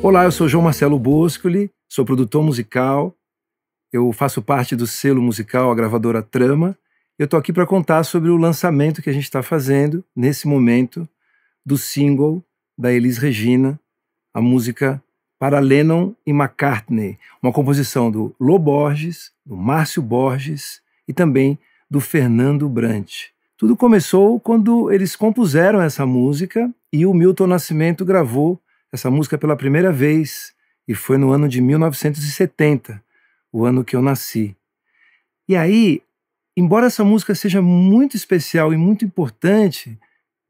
Olá, eu sou João Marcelo Boscoli, sou produtor musical, eu faço parte do selo musical, a gravadora Trama. Eu estou aqui para contar sobre o lançamento que a gente está fazendo, nesse momento, do single da Elis Regina, a música Para Lennon e McCartney, uma composição do Lô Borges, do Márcio Borges e também do Fernando Brant. Tudo começou quando eles compuseram essa música e o Milton Nascimento gravou essa música é pela primeira vez e foi no ano de 1970, o ano que eu nasci. E aí, embora essa música seja muito especial e muito importante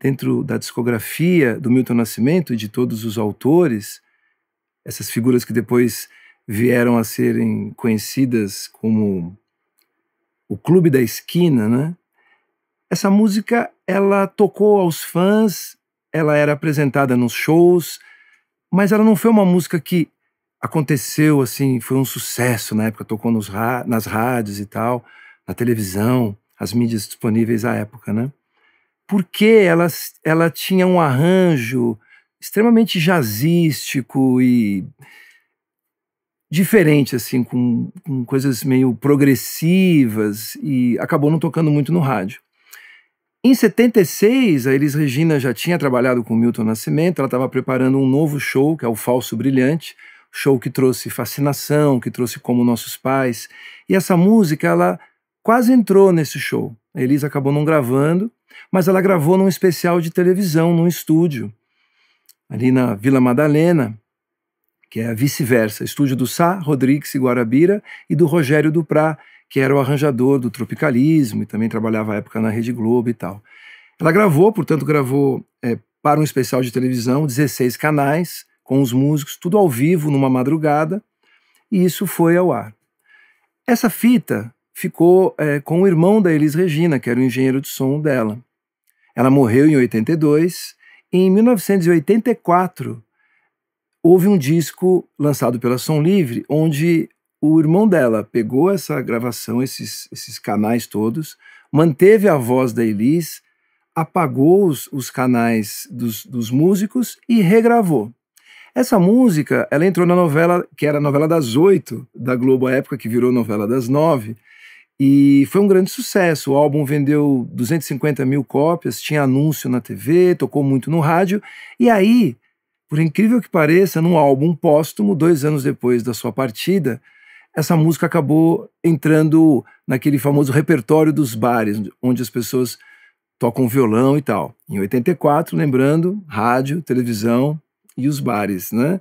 dentro da discografia do Milton Nascimento e de todos os autores, essas figuras que depois vieram a serem conhecidas como o Clube da Esquina, né? Essa música ela tocou aos fãs, ela era apresentada nos shows, mas ela não foi uma música que aconteceu assim, foi um sucesso na época, tocou nos nas rádios e tal, na televisão, as mídias disponíveis à época, né? Porque ela, ela tinha um arranjo extremamente jazzístico e diferente, assim, com, com coisas meio progressivas e acabou não tocando muito no rádio. Em 76, a Elis Regina já tinha trabalhado com Milton Nascimento, ela estava preparando um novo show, que é o Falso Brilhante, show que trouxe fascinação, que trouxe como nossos pais. E essa música, ela quase entrou nesse show. A Elis acabou não gravando, mas ela gravou num especial de televisão, num estúdio, ali na Vila Madalena, que é a vice-versa, estúdio do Sá, Rodrigues e Guarabira e do Rogério Duprá, que era o arranjador do tropicalismo e também trabalhava à época na Rede Globo e tal. Ela gravou, portanto, gravou é, para um especial de televisão 16 canais com os músicos, tudo ao vivo numa madrugada, e isso foi ao ar. Essa fita ficou é, com o irmão da Elis Regina, que era o engenheiro de som dela. Ela morreu em 82 e em 1984 houve um disco lançado pela Som Livre onde o irmão dela pegou essa gravação, esses, esses canais todos, manteve a voz da Elis, apagou os, os canais dos, dos músicos e regravou. Essa música, ela entrou na novela, que era a novela das oito da Globo, à época que virou novela das nove, e foi um grande sucesso. O álbum vendeu 250 mil cópias, tinha anúncio na TV, tocou muito no rádio. E aí, por incrível que pareça, num álbum póstumo, dois anos depois da sua partida, essa música acabou entrando naquele famoso repertório dos bares, onde as pessoas tocam violão e tal. Em 84, lembrando, rádio, televisão e os bares, né?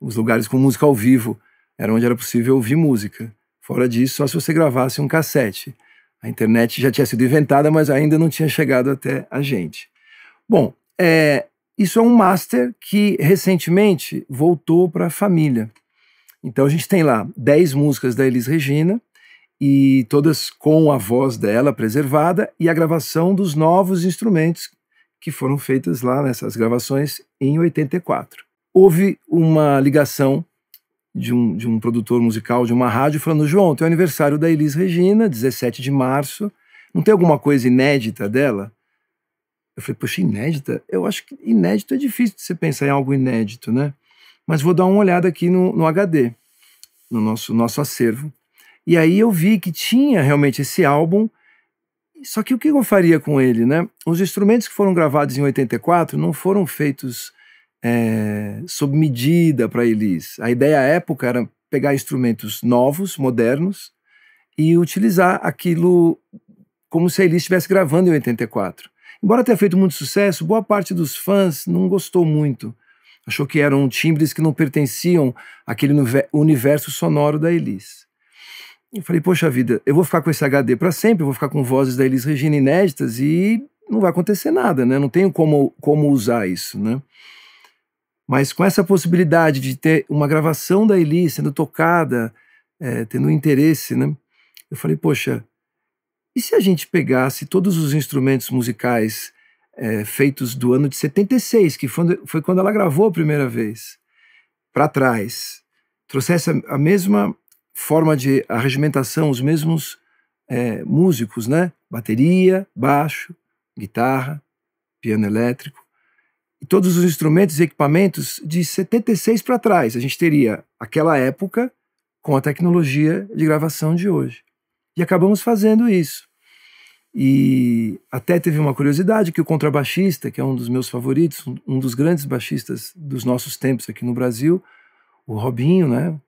Os lugares com música ao vivo era onde era possível ouvir música. Fora disso, só se você gravasse um cassete. A internet já tinha sido inventada, mas ainda não tinha chegado até a gente. Bom, é, isso é um master que recentemente voltou para a família. Então a gente tem lá 10 músicas da Elis Regina, e todas com a voz dela preservada e a gravação dos novos instrumentos que foram feitas lá nessas gravações em 84. Houve uma ligação de um, de um produtor musical de uma rádio falando: João, tem o aniversário da Elis Regina, 17 de março, não tem alguma coisa inédita dela? Eu falei: Poxa, inédita? Eu acho que inédito é difícil de você pensar em algo inédito, né? Mas vou dar uma olhada aqui no, no HD, no nosso, nosso acervo. E aí eu vi que tinha realmente esse álbum, só que o que eu faria com ele, né? Os instrumentos que foram gravados em 84 não foram feitos é, sob medida para Elis. A ideia à época era pegar instrumentos novos, modernos, e utilizar aquilo como se a Elis estivesse gravando em 84. Embora tenha feito muito sucesso, boa parte dos fãs não gostou muito achou que eram timbres que não pertenciam àquele universo sonoro da Elis. Eu falei, poxa vida, eu vou ficar com esse HD para sempre, eu vou ficar com vozes da Elis Regina inéditas e não vai acontecer nada, né? Não tenho como, como usar isso, né? Mas com essa possibilidade de ter uma gravação da Elis sendo tocada, é, tendo interesse, né? Eu falei, poxa, e se a gente pegasse todos os instrumentos musicais é, feitos do ano de 76, que foi, quando ela gravou a primeira vez, para trás, trouxesse a, a, mesma forma de arregimentação, os mesmos é, músicos, né? Bateria, baixo, guitarra, piano elétrico, e todos os instrumentos e equipamentos de 76 para trás. A gente teria aquela época com a tecnologia de gravação de hoje. E acabamos fazendo isso. E até teve uma curiosidade que o contrabaixista, que é um dos meus favoritos, um dos grandes baixistas dos nossos tempos aqui no Brasil, o Robinho, né?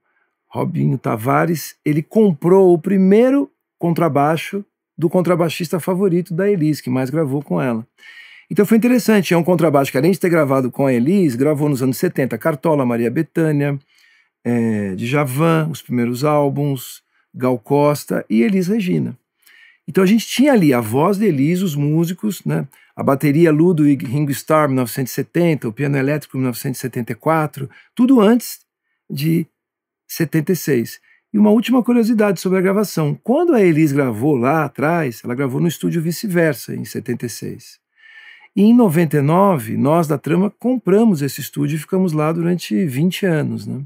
Robinho Tavares, ele comprou o primeiro contrabaixo do contrabaixista favorito da Elis, que mais gravou com ela. Então foi interessante, é um contrabaixo que além de ter gravado com a Elis, gravou nos anos 70 Cartola, Maria Bethânia, é, Djavan, os primeiros álbuns, Gal Costa e Elis Regina. Então a gente tinha ali a voz de Elis, os músicos, né? a bateria Ludwig Ringo Starr 1970, o piano elétrico 1974, tudo antes de 76. E uma última curiosidade sobre a gravação. Quando a Elis gravou lá atrás, ela gravou no estúdio Vice-Versa, em 76. E em 99, nós da Trama compramos esse estúdio e ficamos lá durante 20 anos. Né?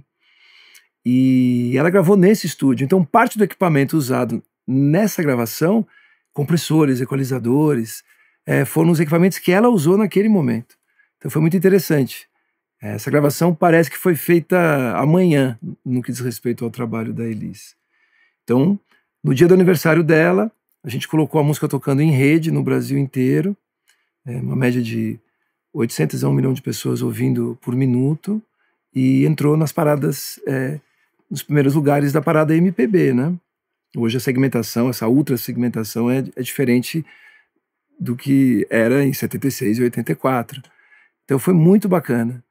E ela gravou nesse estúdio. Então, parte do equipamento usado nessa gravação compressores, equalizadores, é, foram os equipamentos que ela usou naquele momento. Então foi muito interessante. Essa gravação parece que foi feita amanhã, no que diz respeito ao trabalho da Elis. Então, no dia do aniversário dela, a gente colocou a música tocando em rede no Brasil inteiro, é, uma média de 800 a 1 milhão de pessoas ouvindo por minuto, e entrou nas paradas, é, nos primeiros lugares da parada MPB, né? Hoje a segmentação, essa ultra segmentação é, é diferente do que era em 76 e 84. Então foi muito bacana.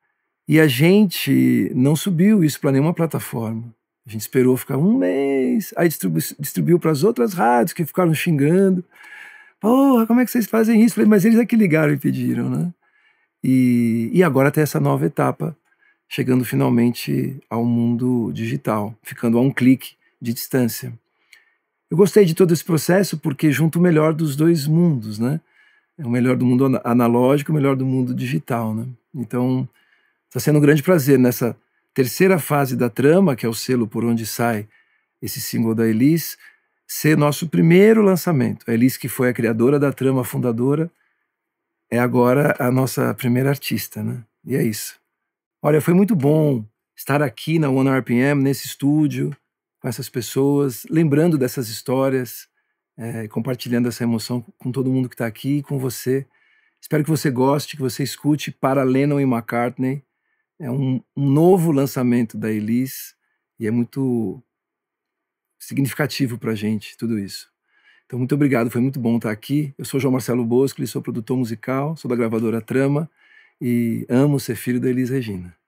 E a gente não subiu isso para nenhuma plataforma. A gente esperou ficar um mês, aí distribu distribuiu para as outras rádios que ficaram xingando. Porra, como é que vocês fazem isso? Falei, mas eles é que ligaram e pediram, né? E, e agora tem essa nova etapa, chegando finalmente ao mundo digital, ficando a um clique de distância. Eu gostei de todo esse processo porque junta o melhor dos dois mundos, né? É o melhor do mundo analógico, o melhor do mundo digital, né? Então, está sendo um grande prazer nessa terceira fase da trama, que é o selo por onde sai esse single da Elis, ser nosso primeiro lançamento. A Elis, que foi a criadora da trama, a fundadora, é agora a nossa primeira artista, né? E é isso. Olha, foi muito bom estar aqui na One RPM, nesse estúdio, com essas pessoas, lembrando dessas histórias, é, compartilhando essa emoção com todo mundo que está aqui e com você. Espero que você goste, que você escute para Lennon e McCartney. É um, um novo lançamento da Elis e é muito significativo para a gente tudo isso. Então, muito obrigado, foi muito bom estar tá aqui. Eu sou João Marcelo Bosco, sou produtor musical, sou da gravadora Trama e amo ser filho da Elis Regina.